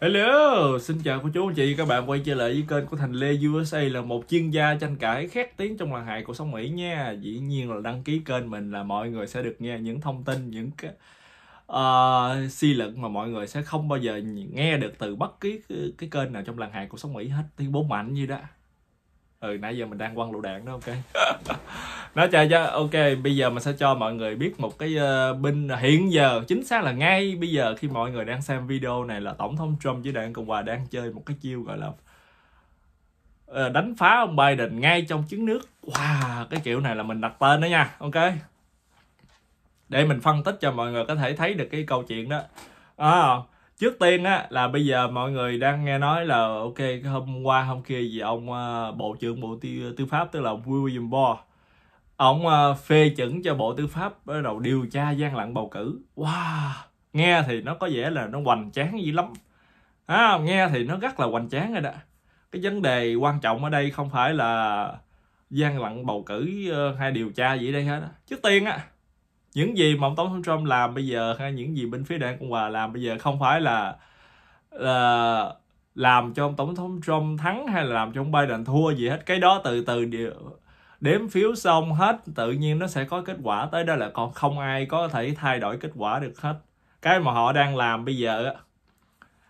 Hello, xin chào cô chú anh chị các bạn quay trở lại với kênh của Thành Lê USA là một chuyên gia tranh cãi khét tiếng trong làng hài của sông Mỹ nha. Dĩ nhiên là đăng ký kênh mình là mọi người sẽ được nghe những thông tin, những cái uh, suy luận mà mọi người sẽ không bao giờ nghe được từ bất cứ cái, cái kênh nào trong làng hài của sông Mỹ hết. Tiếng bố mạnh như đó. Ừ, nãy giờ mình đang quăng lựu đạn đó, ok. nó chơi cho ok bây giờ mình sẽ cho mọi người biết một cái uh, ờ, binh ờ, hiện giờ chính xác là ngay bây giờ khi mọi người đang xem video này là tổng thống trump với đảng cộng hòa đang chơi một cái chiêu gọi là uh, đánh phá ông biden ngay trong trứng nước wow cái kiểu này là mình đặt tên đó nha ok để mình phân tích cho mọi người có thể thấy được cái câu chuyện đó à, trước tiên á là bây giờ mọi người đang nghe nói là ok hôm qua hôm kia gì ông uh, bộ trưởng bộ tư, tư pháp tức là William Barr ông ờ, phê chuẩn cho bộ tư pháp bắt ờ, đầu điều tra gian lận bầu cử wow nghe thì nó có vẻ là nó hoành tráng dữ lắm à, nghe thì nó rất là hoành tráng rồi đó cái vấn đề quan trọng ở đây không phải là gian lận bầu cử ờ, hay điều tra gì đây hết trước tiên á những gì mà ông tổng thống trump làm bây giờ hay những gì bên phía đảng cộng hòa làm bây giờ không phải là là làm cho ông tổng thống trump thắng hay là làm cho ông biden thua gì hết cái đó từ từ điều đếm phiếu xong hết tự nhiên nó sẽ có kết quả tới đây là còn không ai có thể thay đổi kết quả được hết cái mà họ đang làm bây giờ á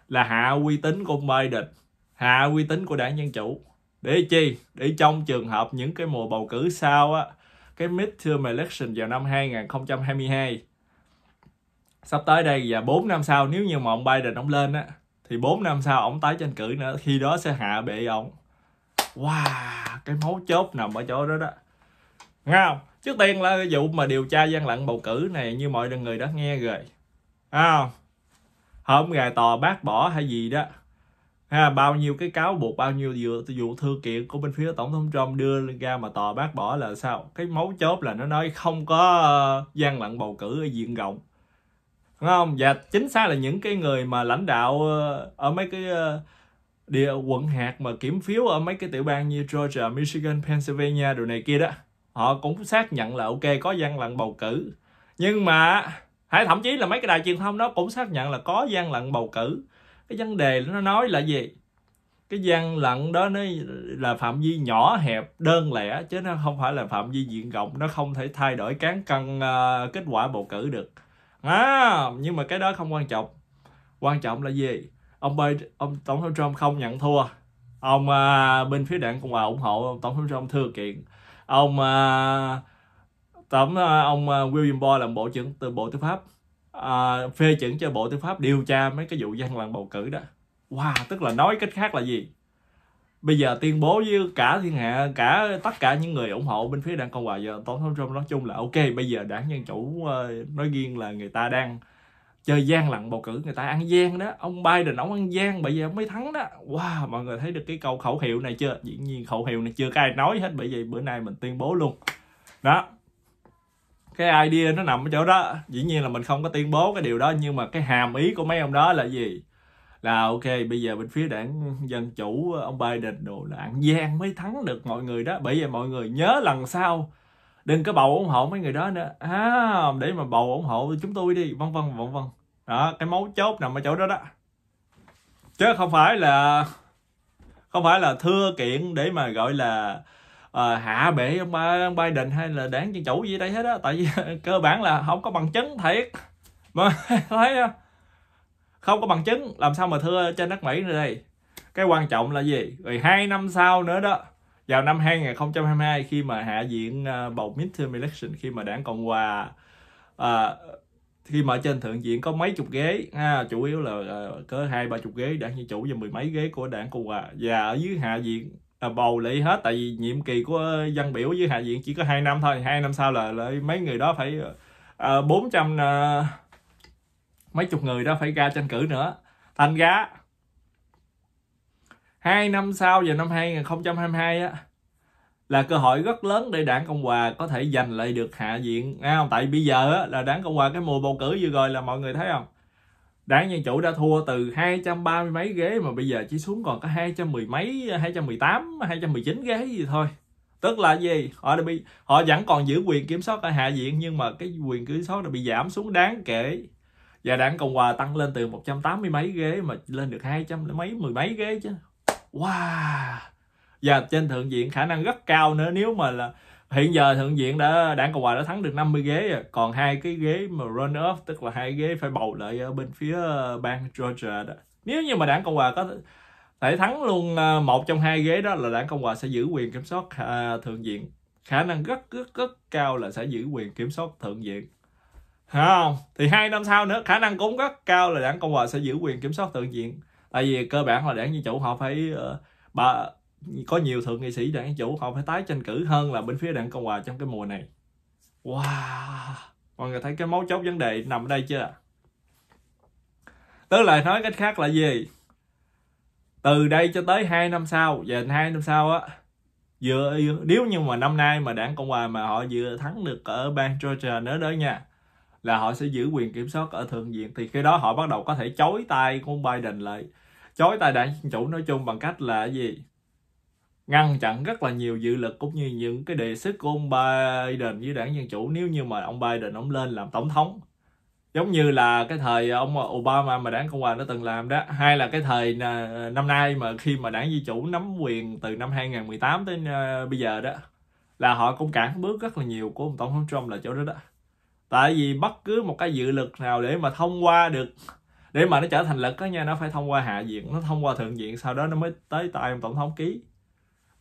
là hạ uy tín của Biden, hạ uy tín của đảng Dân Chủ. Để chi? Để trong trường hợp những cái mùa bầu cử sau á, cái midterm election vào năm 2022, sắp tới đây và 4 năm sau nếu như mà ông Biden ông lên á, thì 4 năm sau ông tái tranh cử nữa, khi đó sẽ hạ bệ ông wow cái mấu chốt nằm ở chỗ đó đó nghe không trước tiên là cái vụ mà điều tra gian lận bầu cử này như mọi người đã nghe rồi à, hôm gà tòa bác bỏ hay gì đó ha bao nhiêu cái cáo buộc bao nhiêu vụ, vụ thư kiện của bên phía tổng thống trump đưa ra mà tòa bác bỏ là sao cái mấu chốt là nó nói không có ờ, gian lận bầu cử ở diện rộng đúng không và chính xác là những cái người mà lãnh đạo ờ, ở mấy cái ờ, địa quận hạt mà kiểm phiếu ở mấy cái tiểu bang như Georgia, Michigan, Pennsylvania đồ này kia đó họ cũng xác nhận là ok có gian lận bầu cử nhưng mà hay thậm chí là mấy cái đài truyền thông nó cũng xác nhận là có gian lận bầu cử cái vấn đề nó nói là gì cái gian lận đó nó là phạm vi nhỏ hẹp đơn lẻ chứ nó không phải là phạm vi diện rộng nó không thể thay đổi cán cân uh, kết quả bầu cử được à, nhưng mà cái đó không quan trọng quan trọng là gì ông Biden, ông tổng thống Trump không nhận thua ông à, bên phía đảng cộng hòa ủng hộ tổng thống Trump thừa kiện ông à, tổng à, ông à, William boy làm bộ trưởng từ bộ tư pháp à, phê chuẩn cho bộ tư pháp điều tra mấy cái vụ gian lận bầu cử đó wow tức là nói cách khác là gì bây giờ tuyên bố với cả thiên hạ cả tất cả những người ủng hộ bên phía đảng cộng hòa giờ tổng thống trump nói chung là ok bây giờ đảng dân chủ à, nói riêng là người ta đang chơi gian lận bầu cử người ta ăn gian đó ông Biden ông ăn gian bởi vì ông mới thắng đó wow mọi người thấy được cái câu khẩu hiệu này chưa dĩ nhiên khẩu hiệu này chưa có ai nói hết bởi vì bữa nay mình tuyên bố luôn đó cái idea nó nằm ở chỗ đó dĩ nhiên là mình không có tuyên bố cái điều đó nhưng mà cái hàm ý của mấy ông đó là gì là ok bây giờ bên phía đảng dân chủ ông Biden đồ là ăn gian mới thắng được mọi người đó bởi vì mọi người nhớ lần sau đừng có bầu ủng hộ mấy người đó nữa à, để mà bầu ủng hộ chúng tôi đi vân vân vân vân đó cái mấu chốt nằm ở chỗ đó đó chứ không phải là không phải là thưa kiện để mà gọi là à, hạ bệ ông, Biden hay là đáng dân chủ gì đây hết á tại vì cơ bản là không có bằng chứng thiệt mà thấy không? không có bằng chứng làm sao mà thưa trên đất Mỹ nữa đây cái quan trọng là gì rồi hai năm sau nữa đó vào năm 2022 khi mà hạ viện ờ, bầu midterm election khi mà đảng cộng hòa à, khi mà ở trên thượng viện có mấy chục ghế ha, chủ yếu là uh, ờ, cỡ hai ba chục ghế đảng dân chủ và mười mấy ghế của đảng cộng hòa và ở dưới hạ viện à, bầu lại hết tại vì nhiệm kỳ của dân biểu dưới hạ viện chỉ có hai năm thôi hai năm sau là lại mấy người đó phải bốn uh, trăm uh, mấy chục người đó phải ra tranh cử nữa thành ra hai năm sau vào năm 2022 á là cơ hội rất lớn để đảng Cộng Hòa có thể giành lại được hạ viện nghe không? tại bây giờ á, là đảng Cộng Hòa cái mùa bầu cử vừa rồi là mọi người thấy không đảng Dân Chủ đã thua từ 230 mấy ghế mà bây giờ chỉ xuống còn có 210 mấy 218 219 ghế gì thôi tức là gì họ đã bị họ vẫn còn giữ quyền kiểm soát ở hạ viện nhưng mà cái quyền kiểm soát đã bị giảm xuống đáng kể và đảng Cộng Hòa tăng lên từ 180 mấy ghế mà lên được 200 mấy mười mấy ghế chứ wow và trên thượng viện khả năng rất cao nữa nếu mà là hiện giờ thượng viện đã đảng cộng hòa đã thắng được 50 ghế rồi còn hai cái ghế mà run up tức là hai ghế phải bầu lại ở bên phía ờ, bang georgia đó nếu như mà đảng cộng hòa có thể thắng luôn ờ, một trong hai ghế đó là đảng cộng hòa sẽ giữ quyền kiểm soát ờ, thượng viện khả năng rất rất rất cao là sẽ giữ quyền kiểm soát thượng viện không thì hai năm sau nữa khả năng cũng rất cao là đảng cộng hòa sẽ giữ quyền kiểm soát thượng viện tại vì cơ bản là đảng dân chủ họ phải uh, ờ, bà có nhiều thượng nghị sĩ đảng dân chủ họ phải tái tranh cử hơn là bên phía đảng cộng hòa trong cái mùa này wow mọi người thấy cái mấu chốt vấn đề nằm ở đây chưa tức là nói cách khác là gì từ đây cho tới hai năm sau và hai năm sau á dựa nếu như mà năm nay mà đảng cộng hòa mà họ vừa thắng được ở bang georgia nữa đó nha là họ sẽ giữ quyền kiểm soát ở thượng viện thì khi đó họ bắt đầu có thể chối tay của ông biden lại chối tài đảng dân chủ nói chung bằng cách là gì ngăn chặn rất là nhiều dự lực cũng như những cái đề xuất của ông Biden với đảng Dân Chủ nếu như mà ông Biden ông lên làm tổng thống giống như là cái thời ông Obama mà đảng Cộng hòa nó từng làm đó hay là cái thời năm nay mà khi mà đảng Dân Chủ nắm quyền từ năm 2018 đến ờ, bây giờ đó là họ cũng cản bước rất là nhiều của ông tổng thống Trump là chỗ đó đó tại vì bất cứ một cái dự lực nào để mà thông qua được để mà nó trở thành luật đó nha nó phải thông qua hạ viện nó thông qua thượng viện sau đó nó mới tới tay ông tổng thống ký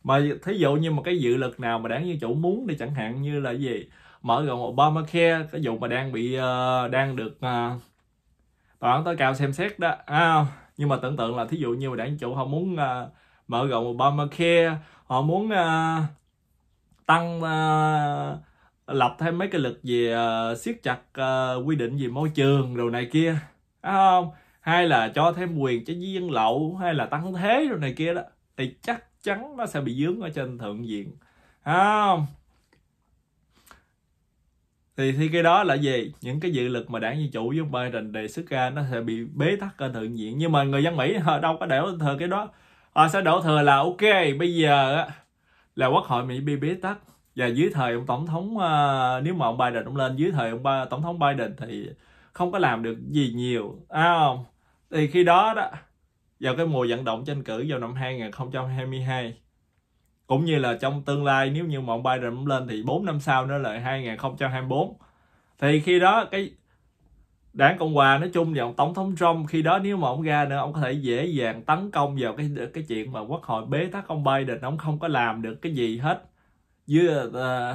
mà thí dụ như một cái dự luật nào mà đáng như chủ muốn thì chẳng hạn như là gì mở rộng Obamacare cái vụ mà đang bị uh, đang được uh, tòa án tối cao xem xét đó à, nhưng mà tưởng tượng là thí dụ như mà đảng chủ họ muốn uh, mở rộng Obamacare họ muốn uh, tăng uh, lập thêm mấy cái lực về uh, siết chặt uh, quy định về môi trường đồ này kia phải không hay là cho thêm quyền cho viên lậu hay là tăng thế rồi này kia đó thì chắc chắn nó sẽ bị dướng ở trên thượng viện không thì thì cái đó là gì những cái dự luật mà đảng dân chủ với ông Biden đề xuất ra nó sẽ bị bế tắc ở thượng viện nhưng mà người dân Mỹ họ đâu có đổ thừa cái đó họ sẽ đổ thừa là ok bây giờ là quốc hội Mỹ bị bế tắc và dưới thời ông tổng thống ờ, nếu mà ông Biden ông lên dưới thời ông tổng thống Biden thì không có làm được gì nhiều à, không thì khi đó đó vào cái mùa vận động tranh cử vào năm 2022 cũng như là trong tương lai nếu như mà ông Biden lên thì 4 năm sau nữa là 2024 thì khi đó cái đảng cộng hòa nói chung thì ông tổng thống trump khi đó nếu mà ông ra nữa ông có thể dễ dàng tấn công vào cái cái chuyện mà quốc hội bế tắc ông biden ông không có làm được cái gì hết với uh, ờ,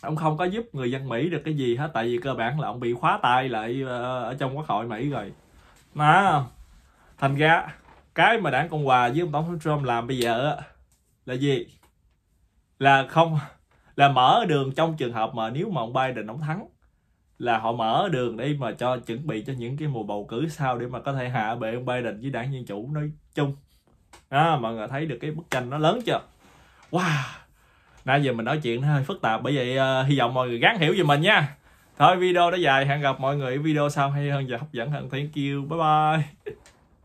ông không có giúp người dân Mỹ được cái gì hết tại vì cơ bản là ông bị khóa tay lại ờ, ở trong quốc hội Mỹ rồi mà thành ra cái mà đảng Cộng hòa với ông tổng thống Trump làm bây giờ là gì là không là mở đường trong trường hợp mà nếu mà ông Biden ông thắng là họ mở đường để mà cho chuẩn bị cho những cái mùa bầu cử sau để mà có thể hạ bệ ông Biden với đảng Dân Chủ nói chung đó, à, mọi người thấy được cái bức tranh nó lớn chưa wow nãy giờ mình nói chuyện nó hơi phức tạp bởi vậy uh, hy vọng mọi người gắng hiểu về mình nha thôi video đã dài hẹn gặp mọi người video sau hay hơn và hấp dẫn hơn thank you bye bye